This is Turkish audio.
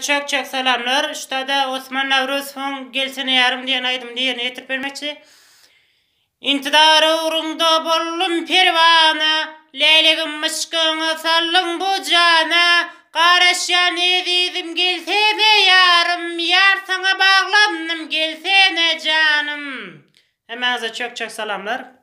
çok çok selamlar. İşte de Osman Navruz'un gelsini yarım diye aydım diye ne yetirip vermekçi. İntidarı uğrunda bollum pervana, Leylegim mışkını sallın bu cana, Qaraşyan edizim gelsene yarım, Yar sana bağlamdım gelsene canım. Hemen çok çok selamlar.